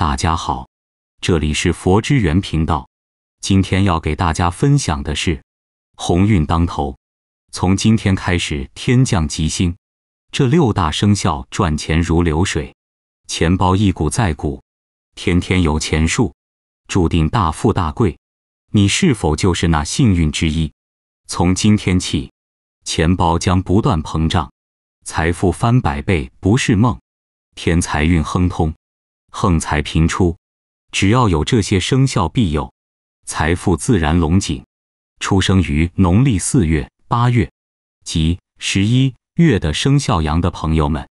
大家好，这里是佛之源频道。今天要给大家分享的是，鸿运当头。从今天开始，天降吉星，这六大生肖赚钱如流水，钱包一鼓再鼓，天天有钱数，注定大富大贵。你是否就是那幸运之一？从今天起，钱包将不断膨胀，财富翻百倍不是梦，天财运亨通。横财频出，只要有这些生肖庇佑，财富自然隆井。出生于农历四月、八月及十一月的生肖羊的朋友们，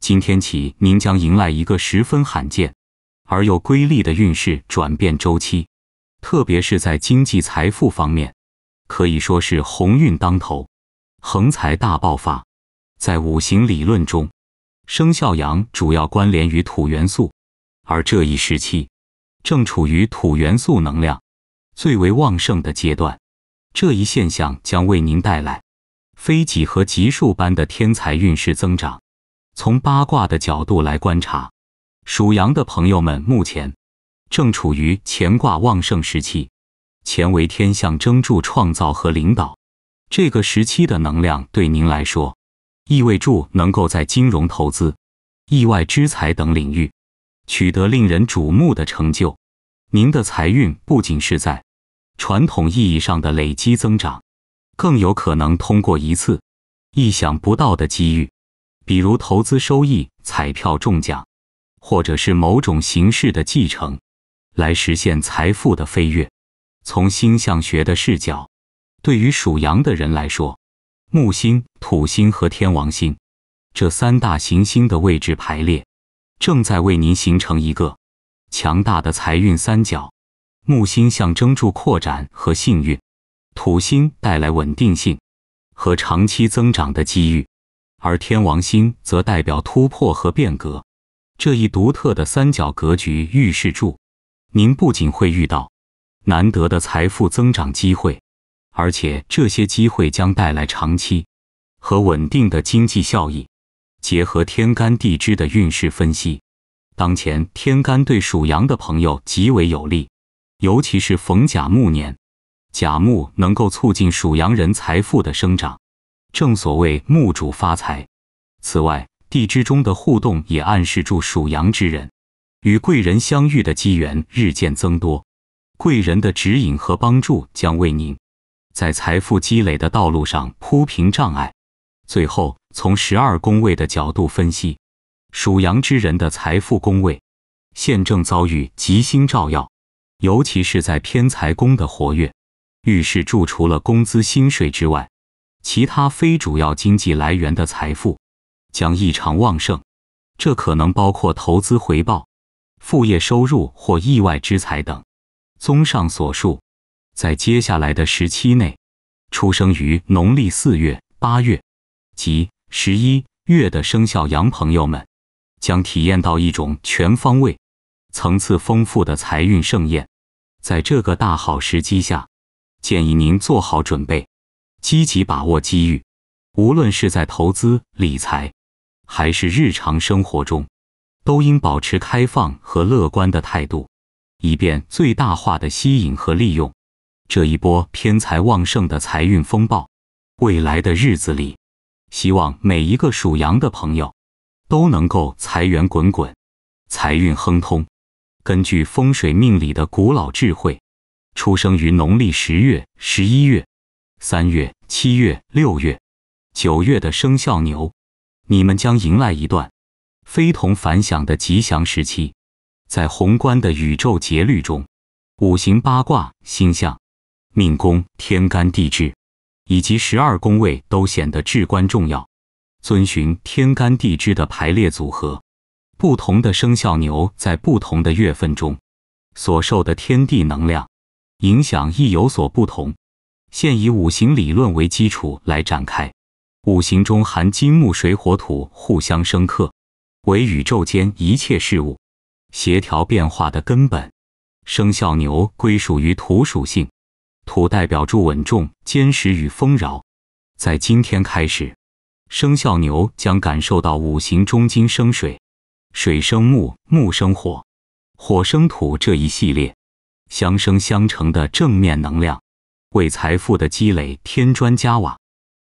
今天起您将迎来一个十分罕见而又瑰丽的运势转变周期，特别是在经济财富方面，可以说是鸿运当头、横财大爆发。在五行理论中，生肖羊主要关联于土元素。而这一时期，正处于土元素能量最为旺盛的阶段，这一现象将为您带来非几何级数般的天才运势增长。从八卦的角度来观察，属羊的朋友们目前正处于乾卦旺盛时期，乾为天象，征助创造和领导。这个时期的能量对您来说，意味著能够在金融投资、意外之财等领域。取得令人瞩目的成就，您的财运不仅是在传统意义上的累积增长，更有可能通过一次意想不到的机遇，比如投资收益、彩票中奖，或者是某种形式的继承，来实现财富的飞跃。从星象学的视角，对于属羊的人来说，木星、土星和天王星这三大行星的位置排列。正在为您形成一个强大的财运三角：木星象征住扩展和幸运，土星带来稳定性和长期增长的机遇，而天王星则代表突破和变革。这一独特的三角格局预示住，您不仅会遇到难得的财富增长机会，而且这些机会将带来长期和稳定的经济效益。结合天干地支的运势分析，当前天干对属羊的朋友极为有利，尤其是逢甲木年，甲木能够促进属羊人财富的生长，正所谓木主发财。此外，地支中的互动也暗示住属羊之人与贵人相遇的机缘日渐增多，贵人的指引和帮助将为您在财富积累的道路上铺平障碍。最后。从十二宫位的角度分析，属羊之人的财富宫位现正遭遇吉星照耀，尤其是在偏财宫的活跃，预示住除了工资薪水之外，其他非主要经济来源的财富将异常旺盛。这可能包括投资回报、副业收入或意外之财等。综上所述，在接下来的时期内，出生于农历四月、八月，即十一月的生肖羊朋友们，将体验到一种全方位、层次丰富的财运盛宴。在这个大好时机下，建议您做好准备，积极把握机遇。无论是在投资理财，还是日常生活中，都应保持开放和乐观的态度，以便最大化的吸引和利用这一波偏财旺盛的财运风暴。未来的日子里，希望每一个属羊的朋友都能够财源滚滚，财运亨通。根据风水命理的古老智慧，出生于农历十月、十一月、三月、七月、六月、九月的生肖牛，你们将迎来一段非同凡响的吉祥时期。在宏观的宇宙节律中，五行、八卦、星象、命宫、天干地支。以及十二宫位都显得至关重要。遵循天干地支的排列组合，不同的生肖牛在不同的月份中所受的天地能量影响亦有所不同。现以五行理论为基础来展开。五行中含金木水火土，互相生克，为宇宙间一切事物协调变化的根本。生肖牛归属于土属性。土代表住稳重、坚实与丰饶，在今天开始，生肖牛将感受到五行中金生水、水生木、木生火、火生土这一系列相生相成的正面能量，为财富的积累添砖加瓦。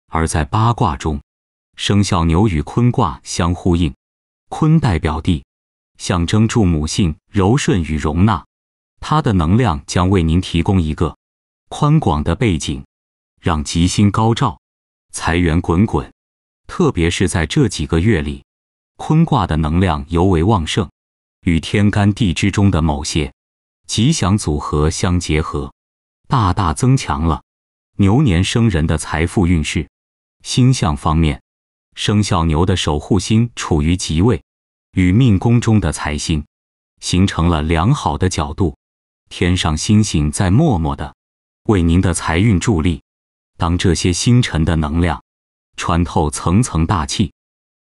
而在八卦中，生肖牛与坤卦相呼应，坤代表地，象征助母性、柔顺与容纳，它的能量将为您提供一个。宽广的背景，让吉星高照，财源滚滚。特别是在这几个月里，坤卦的能量尤为旺盛，与天干地支中的某些吉祥组合相结合，大大增强了牛年生人的财富运势。星象方面，生肖牛的守护星处于吉位，与命宫中的财星形成了良好的角度。天上星星在默默的。为您的财运助力。当这些星辰的能量穿透层层大气，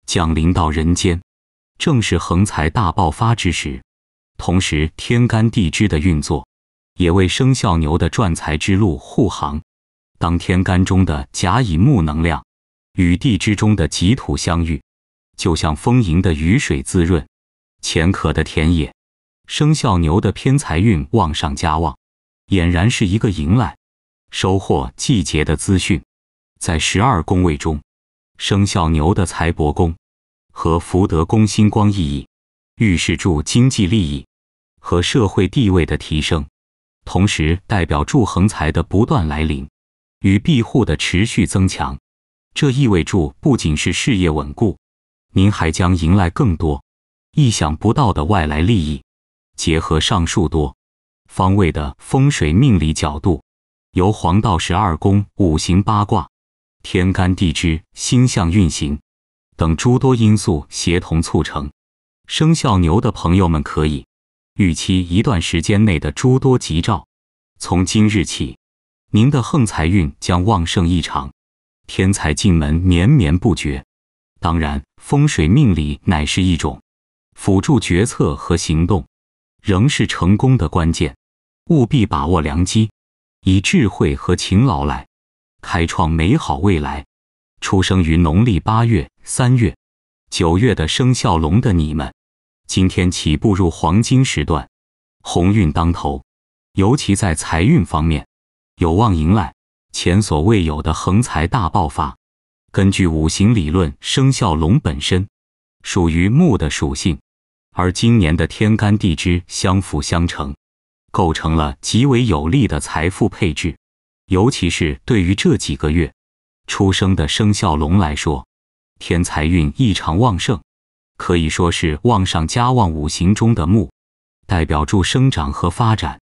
降临到人间，正是横财大爆发之时。同时，天干地支的运作也为生肖牛的赚财之路护航。当天干中的甲乙木能量与地支中的己土相遇，就像丰盈的雨水滋润浅渴的田野，生肖牛的偏财运旺上加旺，俨然是一个迎来。收获季节的资讯，在十二宫位中，生肖牛的财帛宫和福德宫星光熠熠，预示住经济利益和社会地位的提升，同时代表住横财的不断来临与庇护的持续增强。这意味着不仅是事业稳固，您还将迎来更多意想不到的外来利益。结合上述多方位的风水命理角度。由黄道十二宫、五行八卦、天干地支、星象运行等诸多因素协同促成。生肖牛的朋友们可以预期一段时间内的诸多吉兆。从今日起，您的横财运将旺盛异常，天才进门绵绵不绝。当然，风水命理乃是一种辅助决策和行动，仍是成功的关键，务必把握良机。以智慧和勤劳来开创美好未来。出生于农历八月、三月、九月的生肖龙的你们，今天起步入黄金时段，鸿运当头，尤其在财运方面，有望迎来前所未有的横财大爆发。根据五行理论，生肖龙本身属于木的属性，而今年的天干地支相辅相成。构成了极为有利的财富配置，尤其是对于这几个月出生的生肖龙来说，天财运异常旺盛，可以说是旺上加旺。五行中的木，代表助生长和发展，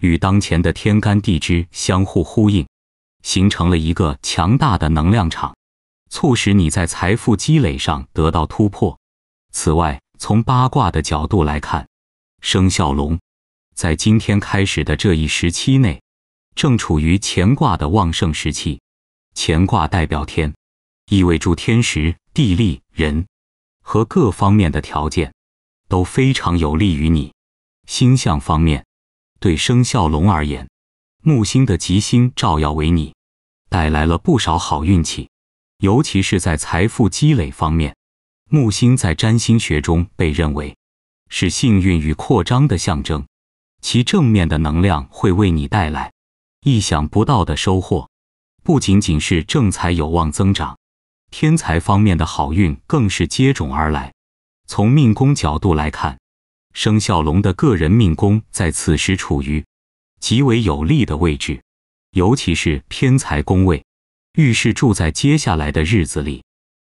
与当前的天干地支相互呼应，形成了一个强大的能量场，促使你在财富积累上得到突破。此外，从八卦的角度来看，生肖龙。在今天开始的这一时期内，正处于乾卦的旺盛时期。乾卦代表天，意味住天时、地利、人和各方面的条件都非常有利于你。星象方面，对生肖龙而言，木星的吉星照耀为你带来了不少好运气，尤其是在财富积累方面。木星在占星学中被认为是幸运与扩张的象征。其正面的能量会为你带来意想不到的收获，不仅仅是正财有望增长，天才方面的好运更是接踵而来。从命宫角度来看，生肖龙的个人命宫在此时处于极为有利的位置，尤其是偏财宫位。预示住在接下来的日子里，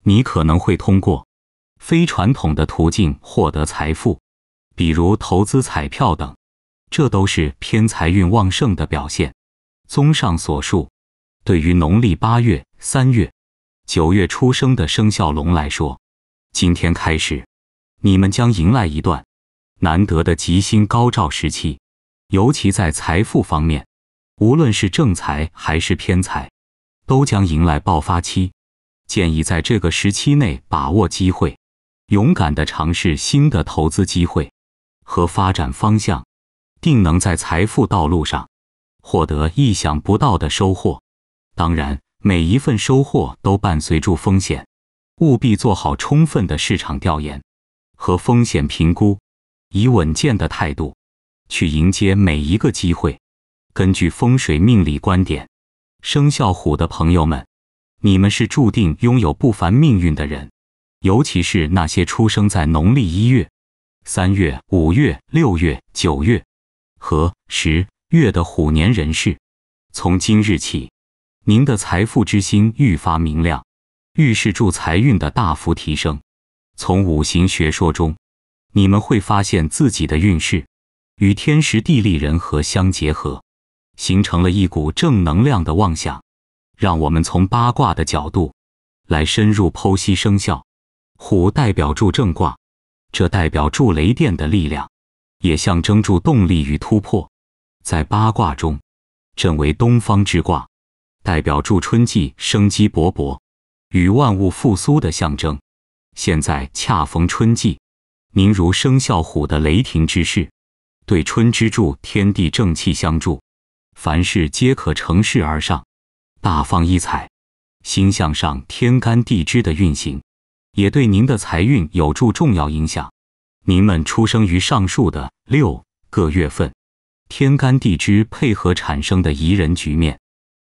你可能会通过非传统的途径获得财富，比如投资彩票等。这都是偏财运旺盛的表现。综上所述，对于农历八月、三月、九月出生的生肖龙来说，今天开始，你们将迎来一段难得的吉星高照时期。尤其在财富方面，无论是正财还是偏财，都将迎来爆发期。建议在这个时期内把握机会，勇敢地尝试新的投资机会和发展方向。定能在财富道路上获得意想不到的收获。当然，每一份收获都伴随住风险，务必做好充分的市场调研和风险评估，以稳健的态度去迎接每一个机会。根据风水命理观点，生肖虎的朋友们，你们是注定拥有不凡命运的人，尤其是那些出生在农历一月、三月、五月、六月、九月。和十月的虎年人士，从今日起，您的财富之心愈发明亮，预示住财运的大幅提升。从五行学说中，你们会发现自己的运势与天时地利人和相结合，形成了一股正能量的妄想。让我们从八卦的角度来深入剖析生肖虎，代表住正卦，这代表住雷电的力量。也象征住动力与突破，在八卦中，震为东方之卦，代表住春季生机勃勃与万物复苏的象征。现在恰逢春季，您如生肖虎的雷霆之势，对春之助，天地正气相助，凡事皆可乘势而上，大放异彩。星象上天干地支的运行，也对您的财运有助重要影响。您们出生于上述的六个月份，天干地支配合产生的宜人局面，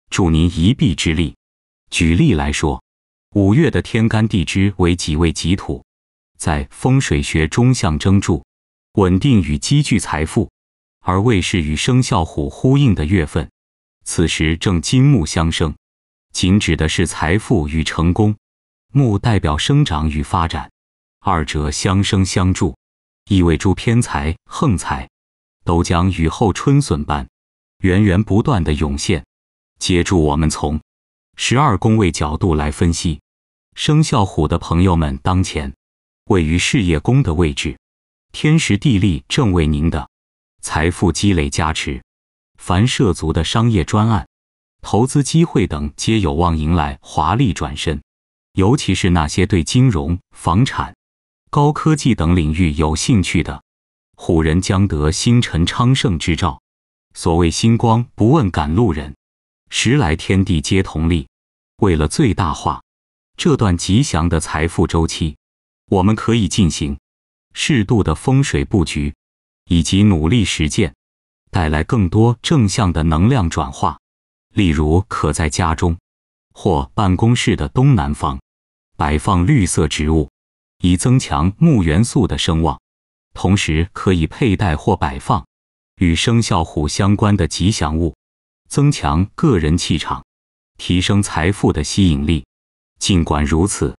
助您一臂之力。举例来说，五月的天干地支为己未己土，在风水学中象征住稳定与积聚财富；而未是与生肖虎呼应的月份，此时正金木相生，仅指的是财富与成功，木代表生长与发展，二者相生相助。意味诸偏财、横财，都将雨后春笋般源源不断的涌现。接住我们从十二宫位角度来分析，生肖虎的朋友们当前位于事业宫的位置，天时地利正为您的财富积累加持。凡涉足的商业专案、投资机会等，皆有望迎来华丽转身。尤其是那些对金融、房产。高科技等领域有兴趣的，虎人将得星辰昌盛之兆。所谓星光不问赶路人，时来天地皆同力。为了最大化这段吉祥的财富周期，我们可以进行适度的风水布局，以及努力实践，带来更多正向的能量转化。例如，可在家中或办公室的东南方摆放绿色植物。以增强木元素的声望，同时可以佩戴或摆放与生肖虎相关的吉祥物，增强个人气场，提升财富的吸引力。尽管如此，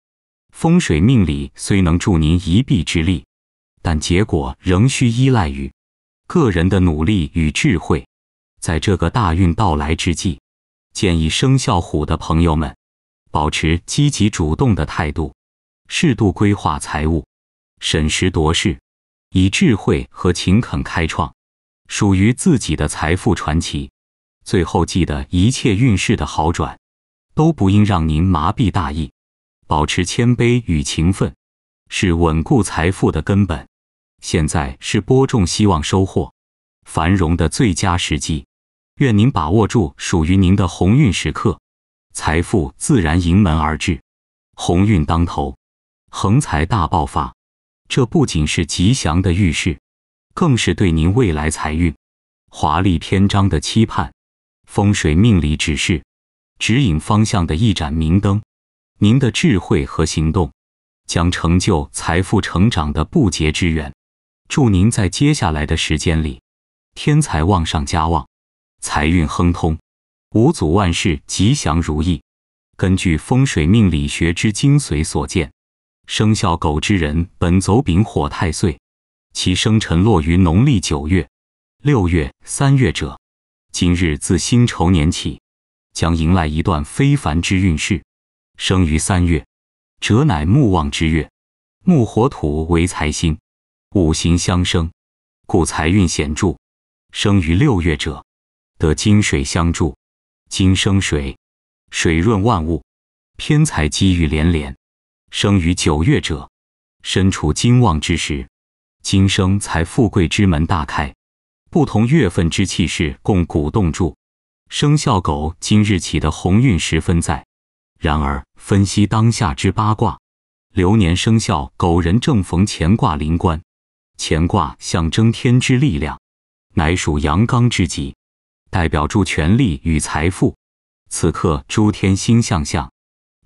风水命理虽能助您一臂之力，但结果仍需依赖于个人的努力与智慧。在这个大运到来之际，建议生肖虎的朋友们保持积极主动的态度。适度规划财务，审时度势，以智慧和勤恳开创属于自己的财富传奇。最后，记得一切运势的好转都不应让您麻痹大意，保持谦卑与勤奋是稳固财富的根本。现在是播种希望、收获繁荣的最佳时机，愿您把握住属于您的鸿运时刻，财富自然迎门而至，鸿运当头。横财大爆发，这不仅是吉祥的预示，更是对您未来财运华丽篇章的期盼。风水命理指示，指引方向的一盏明灯。您的智慧和行动，将成就财富成长的不竭之源。祝您在接下来的时间里，天才旺上加旺，财运亨通，五祖万事吉祥如意。根据风水命理学之精髓所见。生肖狗之人本走丙火太岁，其生辰落于农历九月、六月、三月者，今日自辛丑年起，将迎来一段非凡之运势。生于三月者乃木旺之月，木火土为财星，五行相生，故财运显著。生于六月者得金水相助，金生水，水润万物，偏财机遇连连。生于九月者，身处金旺之时，今生财富贵之门大开。不同月份之气势共鼓动住，生肖狗今日起的鸿运十分在。然而分析当下之八卦，流年生肖狗人正逢乾卦临官，乾卦象征天之力量，乃属阳刚之极，代表住权力与财富。此刻诸天星象象。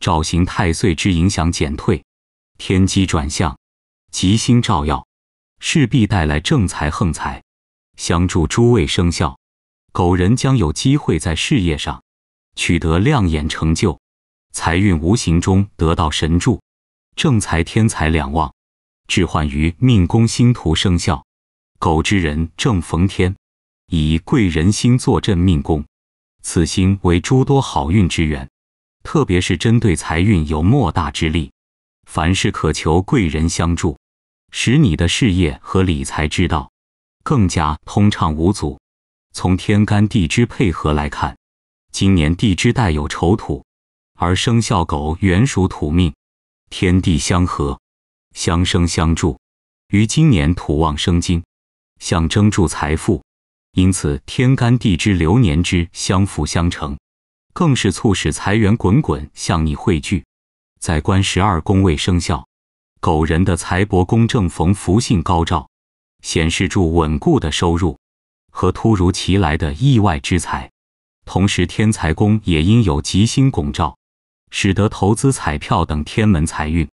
照行太岁之影响减退，天机转向，吉星照耀，势必带来正财横财，相助诸位生肖狗人将有机会在事业上取得亮眼成就，财运无形中得到神助，正财天财两旺，置换于命宫星图生肖狗之人正逢天，以贵人星坐镇命宫，此星为诸多好运之源。特别是针对财运有莫大之力，凡事可求贵人相助，使你的事业和理财之道更加通畅无阻。从天干地支配合来看，今年地支带有丑土，而生肖狗原属土命，天地相合，相生相助。于今年土旺生金，象征助财富，因此天干地支流年之相辅相成。更是促使财源滚滚向你汇聚。在官十二宫位生肖，狗人的财帛宫正逢福星高照，显示住稳固的收入和突如其来的意外之财。同时，天财宫也因有吉星拱照，使得投资彩票等天门财运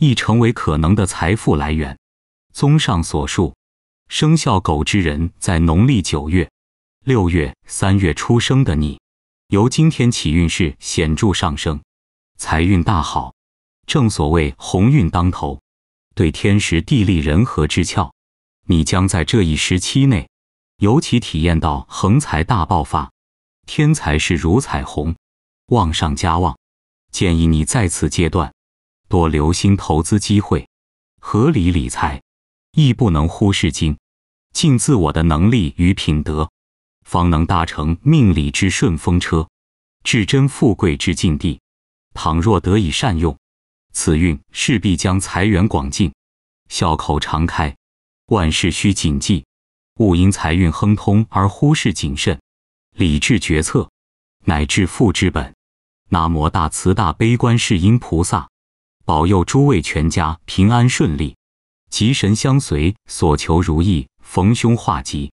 亦成为可能的财富来源。综上所述，生肖狗之人在农历九月、六月、三月出生的你。由今天起运势显著上升，财运大好，正所谓鸿运当头，对天时地利人和之窍，你将在这一时期内，尤其体验到横财大爆发，天才是如彩虹，旺上加旺。建议你在此阶段多留心投资机会，合理理财，亦不能忽视精，尽自我的能力与品德。方能搭乘命理之顺风车，至臻富贵之境地。倘若得以善用，此运势必将财源广进，笑口常开。万事需谨记，勿因财运亨通而忽视谨慎、理智决策，乃至富之本。南无大慈大悲观世音菩萨，保佑诸位全家平安顺利，吉神相随，所求如意，逢凶化吉。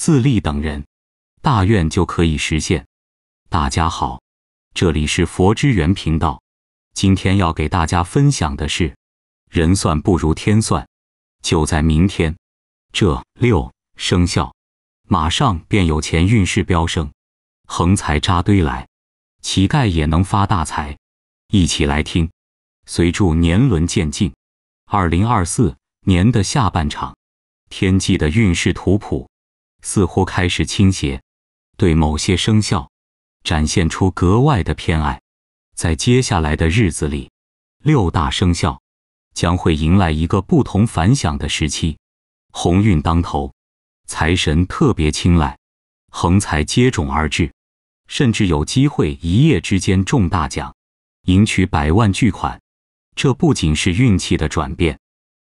自立等人，大愿就可以实现。大家好，这里是佛之缘频道。今天要给大家分享的是，人算不如天算，就在明天，这六生肖马上便有钱运势飙升，横财扎堆来，乞丐也能发大财。一起来听，随祝年轮渐进，二零二四年的下半场，天际的运势图谱。似乎开始倾斜，对某些生肖展现出格外的偏爱。在接下来的日子里，六大生肖将会迎来一个不同凡响的时期，鸿运当头，财神特别青睐，横财接踵而至，甚至有机会一夜之间中大奖，赢取百万巨款。这不仅是运气的转变，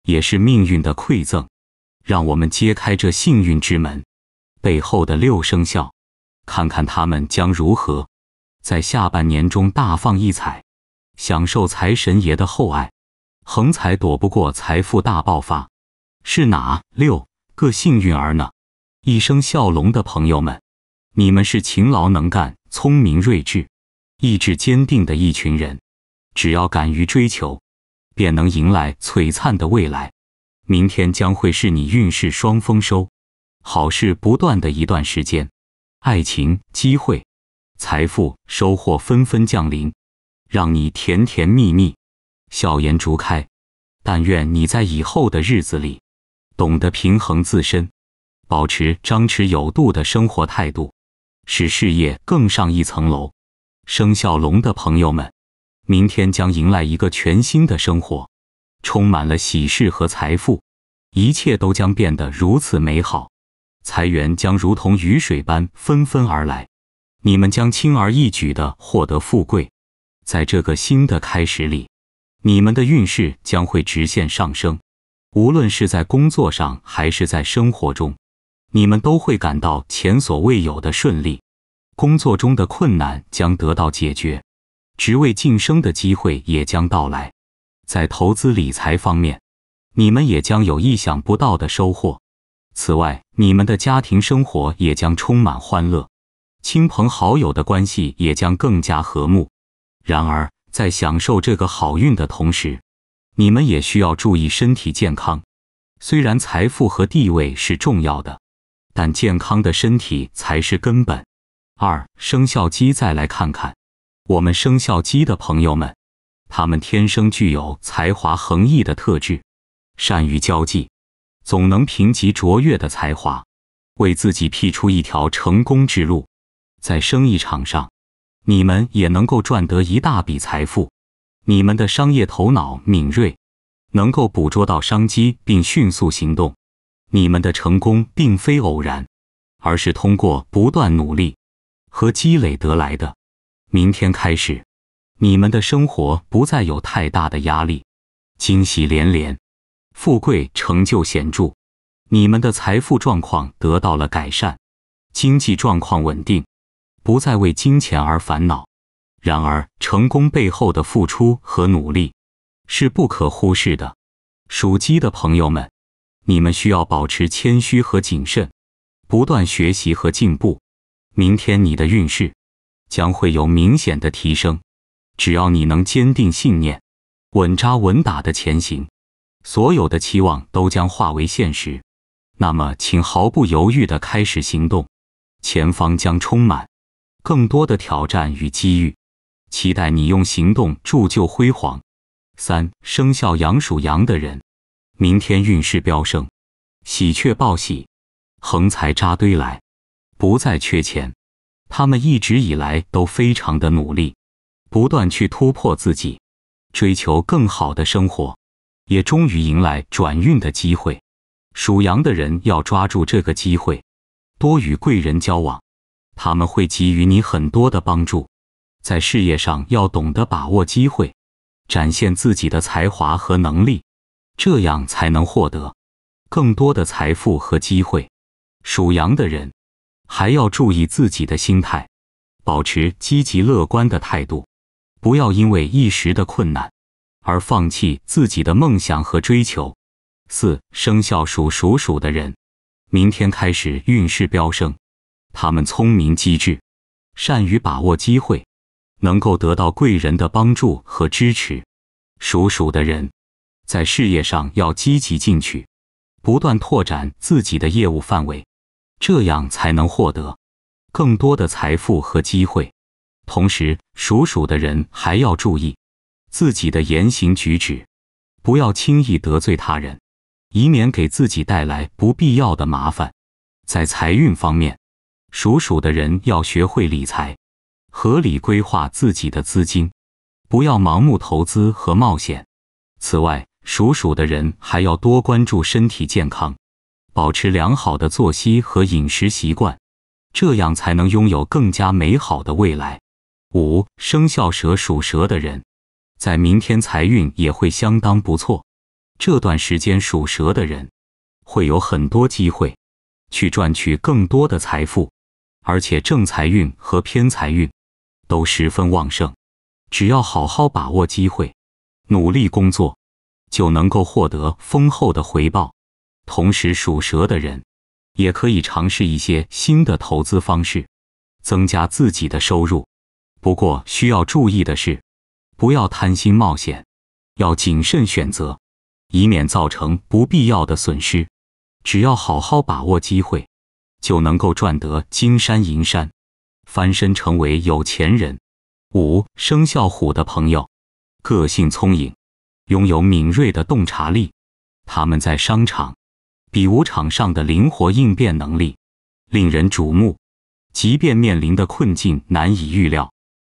也是命运的馈赠。让我们揭开这幸运之门。背后的六生肖，看看他们将如何在下半年中大放异彩，享受财神爷的厚爱，横财躲不过财富大爆发，是哪六个幸运儿呢？一生肖龙的朋友们，你们是勤劳能干、聪明睿智、意志坚定的一群人，只要敢于追求，便能迎来璀璨的未来。明天将会是你运势双丰收。好事不断的一段时间，爱情、机会、财富、收获纷纷降临，让你甜甜蜜蜜，笑颜逐开。但愿你在以后的日子里，懂得平衡自身，保持张弛有度的生活态度，使事业更上一层楼。生肖龙的朋友们，明天将迎来一个全新的生活，充满了喜事和财富，一切都将变得如此美好。财源将如同雨水般纷纷而来，你们将轻而易举的获得富贵。在这个新的开始里，你们的运势将会直线上升。无论是在工作上还是在生活中，你们都会感到前所未有的顺利。工作中的困难将得到解决，职位晋升的机会也将到来。在投资理财方面，你们也将有意想不到的收获。此外，你们的家庭生活也将充满欢乐，亲朋好友的关系也将更加和睦。然而，在享受这个好运的同时，你们也需要注意身体健康。虽然财富和地位是重要的，但健康的身体才是根本。二生肖鸡再来看看我们生肖鸡的朋友们，他们天生具有才华横溢的特质，善于交际。总能凭借卓越的才华，为自己辟出一条成功之路。在生意场上，你们也能够赚得一大笔财富。你们的商业头脑敏锐，能够捕捉到商机并迅速行动。你们的成功并非偶然，而是通过不断努力和积累得来的。明天开始，你们的生活不再有太大的压力，惊喜连连。富贵成就显著，你们的财富状况得到了改善，经济状况稳定，不再为金钱而烦恼。然而，成功背后的付出和努力是不可忽视的。属鸡的朋友们，你们需要保持谦虚和谨慎，不断学习和进步。明天你的运势将会有明显的提升，只要你能坚定信念，稳扎稳打的前行。所有的期望都将化为现实，那么请毫不犹豫地开始行动，前方将充满更多的挑战与机遇，期待你用行动铸就辉煌。三生肖羊属羊的人，明天运势飙升，喜鹊报喜，横财扎堆来，不再缺钱。他们一直以来都非常的努力，不断去突破自己，追求更好的生活。也终于迎来转运的机会。属羊的人要抓住这个机会，多与贵人交往，他们会给予你很多的帮助。在事业上要懂得把握机会，展现自己的才华和能力，这样才能获得更多的财富和机会。属羊的人还要注意自己的心态，保持积极乐观的态度，不要因为一时的困难。而放弃自己的梦想和追求。四生肖属属鼠的人，明天开始运势飙升。他们聪明机智，善于把握机会，能够得到贵人的帮助和支持。属鼠的人在事业上要积极进取，不断拓展自己的业务范围，这样才能获得更多的财富和机会。同时，属鼠的人还要注意。自己的言行举止，不要轻易得罪他人，以免给自己带来不必要的麻烦。在财运方面，属鼠的人要学会理财，合理规划自己的资金，不要盲目投资和冒险。此外，属鼠的人还要多关注身体健康，保持良好的作息和饮食习惯，这样才能拥有更加美好的未来。五生肖蛇属蛇的人。在明天财运也会相当不错，这段时间属蛇的人会有很多机会去赚取更多的财富，而且正财运和偏财运都十分旺盛。只要好好把握机会，努力工作，就能够获得丰厚的回报。同时，属蛇的人也可以尝试一些新的投资方式，增加自己的收入。不过需要注意的是。不要贪心冒险，要谨慎选择，以免造成不必要的损失。只要好好把握机会，就能够赚得金山银山，翻身成为有钱人。五生肖虎的朋友，个性聪颖，拥有敏锐的洞察力。他们在商场、比武场上的灵活应变能力令人瞩目。即便面临的困境难以预料，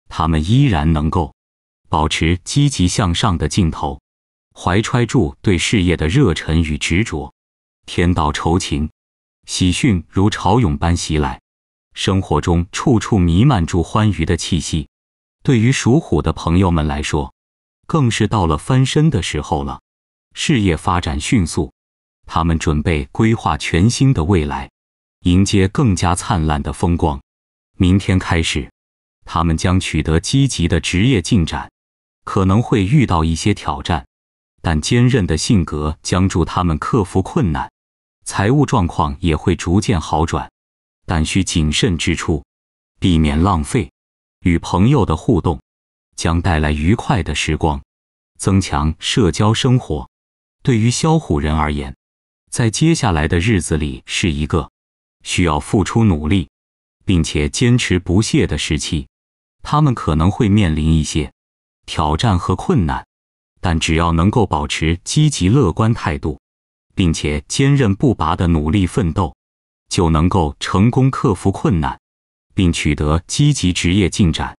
他们依然能够。保持积极向上的劲头，怀揣住对事业的热忱与执着。天道酬勤，喜讯如潮涌般袭来，生活中处处弥漫住欢愉的气息。对于属虎的朋友们来说，更是到了翻身的时候了。事业发展迅速，他们准备规划全新的未来，迎接更加灿烂的风光。明天开始，他们将取得积极的职业进展。可能会遇到一些挑战，但坚韧的性格将助他们克服困难。财务状况也会逐渐好转，但需谨慎之处，避免浪费。与朋友的互动将带来愉快的时光，增强社交生活。对于肖虎人而言，在接下来的日子里是一个需要付出努力并且坚持不懈的时期。他们可能会面临一些。挑战和困难，但只要能够保持积极乐观态度，并且坚韧不拔地努力奋斗，就能够成功克服困难，并取得积极职业进展。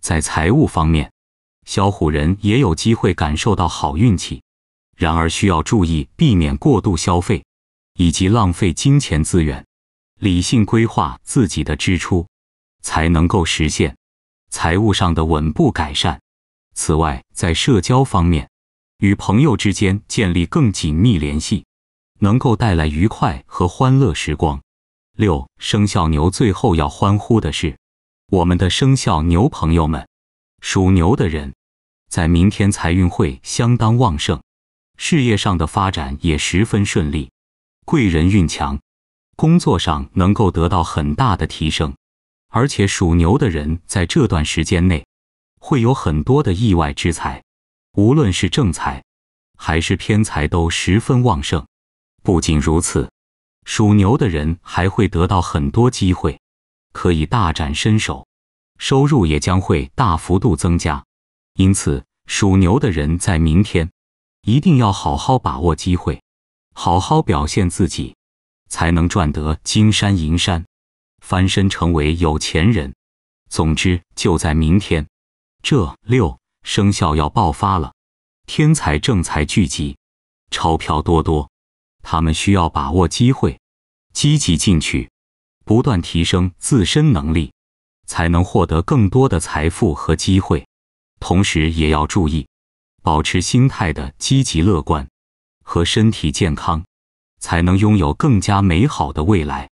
在财务方面，小虎人也有机会感受到好运气，然而需要注意避免过度消费以及浪费金钱资源，理性规划自己的支出，才能够实现财务上的稳步改善。此外，在社交方面，与朋友之间建立更紧密联系，能够带来愉快和欢乐时光。六生肖牛最后要欢呼的是，我们的生肖牛朋友们，属牛的人在明天财运会相当旺盛，事业上的发展也十分顺利，贵人运强，工作上能够得到很大的提升。而且属牛的人在这段时间内。会有很多的意外之财，无论是正财，还是偏财，都十分旺盛。不仅如此，属牛的人还会得到很多机会，可以大展身手，收入也将会大幅度增加。因此，属牛的人在明天一定要好好把握机会，好好表现自己，才能赚得金山银山，翻身成为有钱人。总之，就在明天。这六生肖要爆发了，天才正财聚集，钞票多多。他们需要把握机会，积极进取，不断提升自身能力，才能获得更多的财富和机会。同时，也要注意保持心态的积极乐观和身体健康，才能拥有更加美好的未来。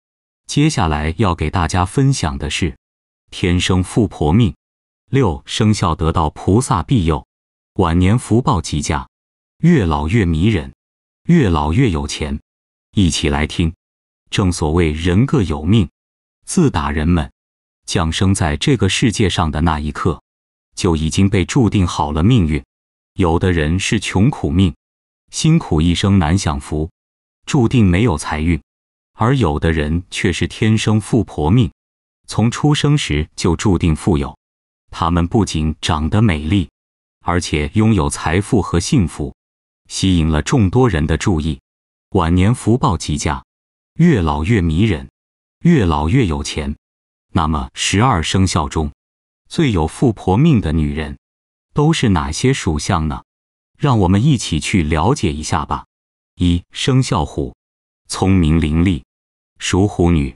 接下来要给大家分享的是，天生富婆命。六生肖得到菩萨庇佑，晚年福报极佳，越老越迷人，越老越有钱。一起来听。正所谓人各有命，自打人们降生在这个世界上的那一刻，就已经被注定好了命运。有的人是穷苦命，辛苦一生难享福，注定没有财运；而有的人却是天生富婆命，从出生时就注定富有。她们不仅长得美丽，而且拥有财富和幸福，吸引了众多人的注意。晚年福报极佳，越老越迷人，越老越有钱。那么，十二生肖中最有富婆命的女人都是哪些属相呢？让我们一起去了解一下吧。一、生肖虎，聪明伶俐，属虎女，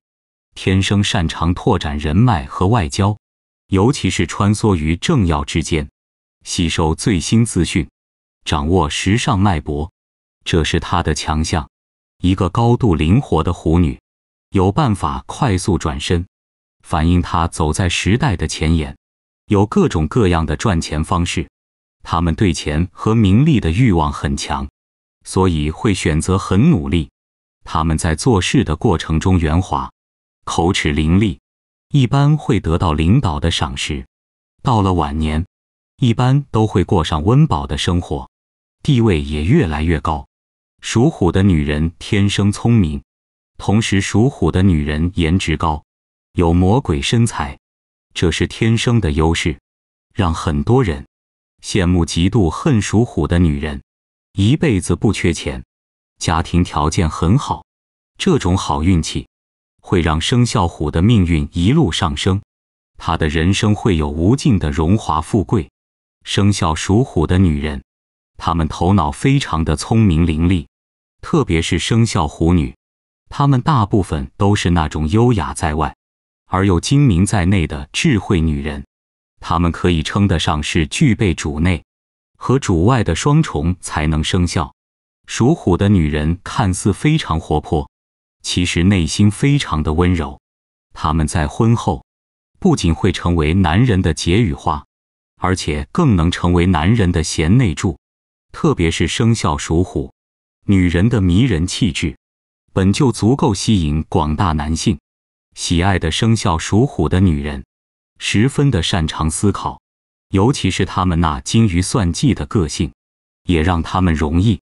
天生擅长拓展人脉和外交。尤其是穿梭于政要之间，吸收最新资讯，掌握时尚脉搏，这是他的强项。一个高度灵活的虎女，有办法快速转身，反映她走在时代的前沿。有各种各样的赚钱方式，他们对钱和名利的欲望很强，所以会选择很努力。他们在做事的过程中圆滑，口齿伶俐。一般会得到领导的赏识，到了晚年，一般都会过上温饱的生活，地位也越来越高。属虎的女人天生聪明，同时属虎的女人颜值高，有魔鬼身材，这是天生的优势，让很多人羡慕、嫉妒、恨属虎的女人。一辈子不缺钱，家庭条件很好，这种好运气。会让生肖虎的命运一路上升，他的人生会有无尽的荣华富贵。生肖属虎的女人，她们头脑非常的聪明伶俐，特别是生肖虎女，她们大部分都是那种优雅在外而又精明在内的智慧女人。她们可以称得上是具备主内和主外的双重才能。生肖属虎的女人看似非常活泼。其实内心非常的温柔，他们在婚后，不仅会成为男人的解语花，而且更能成为男人的贤内助。特别是生肖属虎，女人的迷人气质，本就足够吸引广大男性喜爱的生肖属虎的女人，十分的擅长思考，尤其是他们那精于算计的个性，也让他们容易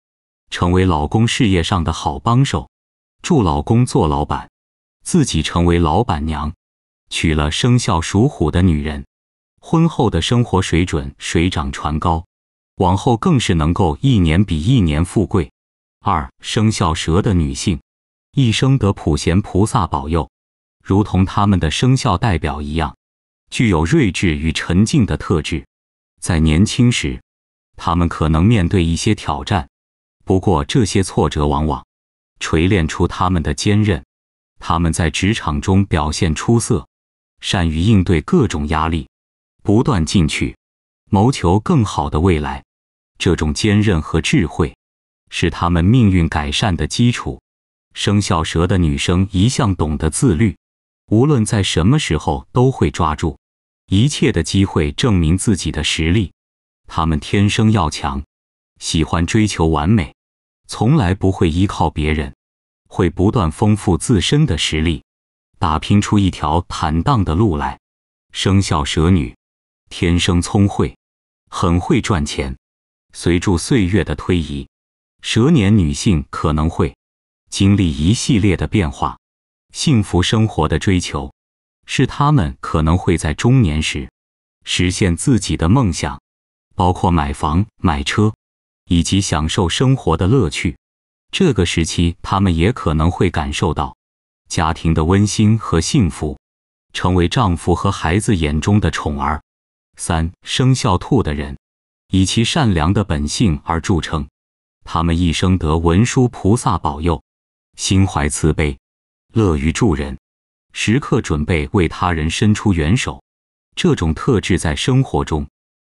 成为老公事业上的好帮手。祝老公做老板，自己成为老板娘，娶了生肖属虎的女人，婚后的生活水准水涨船高，往后更是能够一年比一年富贵。二生肖蛇的女性，一生得普贤菩萨保佑，如同他们的生肖代表一样，具有睿智与沉静的特质。在年轻时，他们可能面对一些挑战，不过这些挫折往往。锤炼出他们的坚韧，他们在职场中表现出色，善于应对各种压力，不断进取，谋求更好的未来。这种坚韧和智慧，是他们命运改善的基础。生肖蛇的女生一向懂得自律，无论在什么时候都会抓住一切的机会证明自己的实力。他们天生要强，喜欢追求完美。从来不会依靠别人，会不断丰富自身的实力，打拼出一条坦荡的路来。生肖蛇女天生聪慧，很会赚钱。随着岁月的推移，蛇年女性可能会经历一系列的变化。幸福生活的追求是她们可能会在中年时实现自己的梦想，包括买房、买车。以及享受生活的乐趣。这个时期，他们也可能会感受到家庭的温馨和幸福，成为丈夫和孩子眼中的宠儿。三生肖兔的人以其善良的本性而著称，他们一生得文殊菩萨保佑，心怀慈悲，乐于助人，时刻准备为他人伸出援手。这种特质在生活中，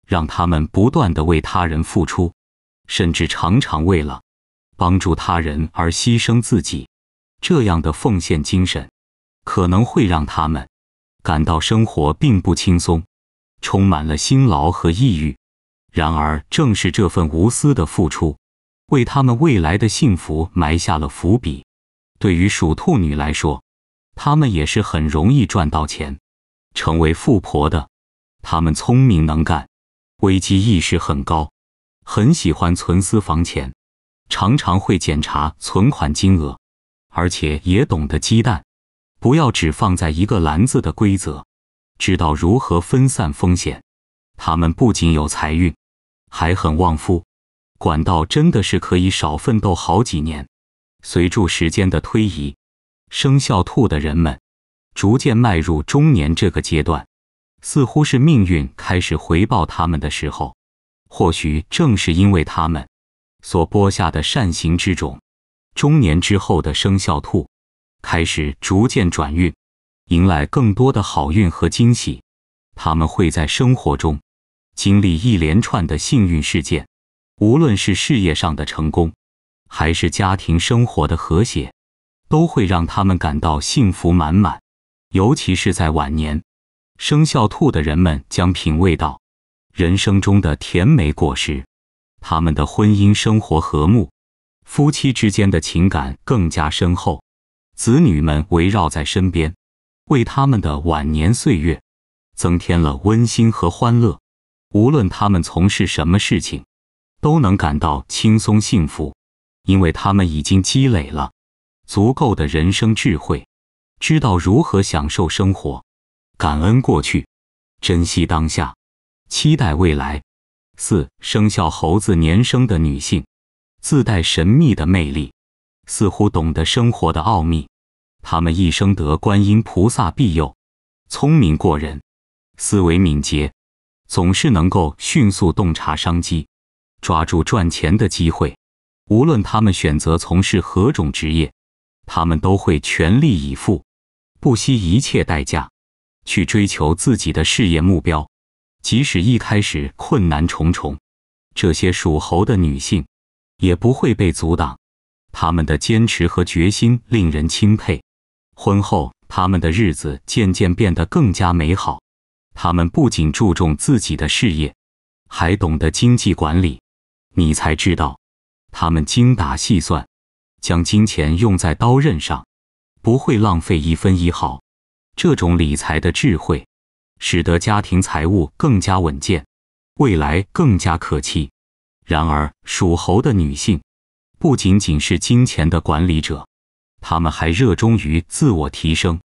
让他们不断地为他人付出。甚至常常为了帮助他人而牺牲自己，这样的奉献精神可能会让他们感到生活并不轻松，充满了辛劳和抑郁。然而，正是这份无私的付出，为他们未来的幸福埋下了伏笔。对于属兔女来说，她们也是很容易赚到钱，成为富婆的。她们聪明能干，危机意识很高。很喜欢存私房钱，常常会检查存款金额，而且也懂得鸡蛋不要只放在一个篮子的规则，知道如何分散风险。他们不仅有财运，还很旺夫，管道真的是可以少奋斗好几年。随着时间的推移，生肖兔的人们逐渐迈入中年这个阶段，似乎是命运开始回报他们的时候。或许正是因为他们所播下的善行之种，中年之后的生肖兔开始逐渐转运，迎来更多的好运和惊喜。他们会在生活中经历一连串的幸运事件，无论是事业上的成功，还是家庭生活的和谐，都会让他们感到幸福满满。尤其是在晚年，生肖兔的人们将品味到。人生中的甜美果实，他们的婚姻生活和睦，夫妻之间的情感更加深厚，子女们围绕在身边，为他们的晚年岁月增添了温馨和欢乐。无论他们从事什么事情，都能感到轻松幸福，因为他们已经积累了足够的人生智慧，知道如何享受生活，感恩过去，珍惜当下。期待未来。四生肖猴子年生的女性，自带神秘的魅力，似乎懂得生活的奥秘。她们一生得观音菩萨庇佑，聪明过人，思维敏捷，总是能够迅速洞察商机，抓住赚钱的机会。无论他们选择从事何种职业，他们都会全力以赴，不惜一切代价，去追求自己的事业目标。即使一开始困难重重，这些属猴的女性也不会被阻挡。她们的坚持和决心令人钦佩。婚后，她们的日子渐渐变得更加美好。他们不仅注重自己的事业，还懂得经济管理。你才知道，他们精打细算，将金钱用在刀刃上，不会浪费一分一毫。这种理财的智慧。使得家庭财务更加稳健，未来更加可期。然而，属猴的女性不仅仅是金钱的管理者，她们还热衷于自我提升。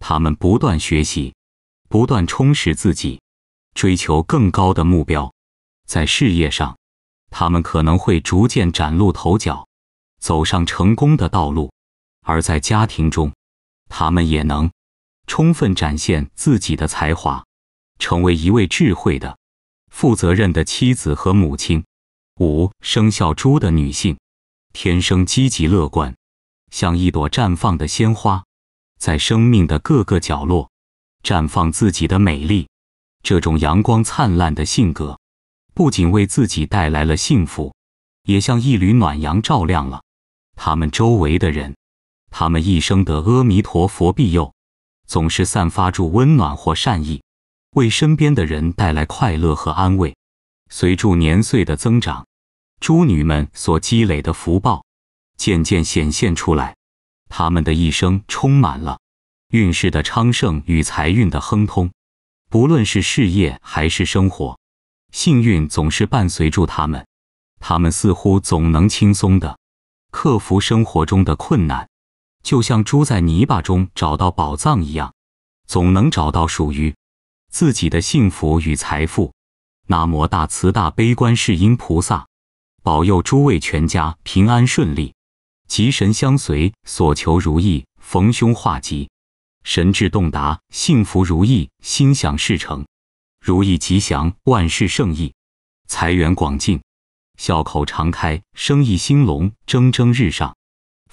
她们不断学习，不断充实自己，追求更高的目标。在事业上，她们可能会逐渐崭露头角，走上成功的道路；而在家庭中，她们也能。充分展现自己的才华，成为一位智慧的、负责任的妻子和母亲。五生肖猪的女性天生积极乐观，像一朵绽放的鲜花，在生命的各个角落绽放自己的美丽。这种阳光灿烂的性格，不仅为自己带来了幸福，也像一缕暖阳照亮了他们周围的人。他们一生得阿弥陀佛庇佑。总是散发出温暖或善意，为身边的人带来快乐和安慰。随着年岁的增长，诸女们所积累的福报渐渐显现出来。她们的一生充满了运势的昌盛与财运的亨通，不论是事业还是生活，幸运总是伴随住他们。他们似乎总能轻松的克服生活中的困难。就像猪在泥巴中找到宝藏一样，总能找到属于自己的幸福与财富。南无大慈大悲观世音菩萨，保佑诸位全家平安顺利，吉神相随，所求如意，逢凶化吉，神智洞达，幸福如意，心想事成，如意吉祥，万事胜意，财源广进，笑口常开，生意兴隆，蒸蒸日上。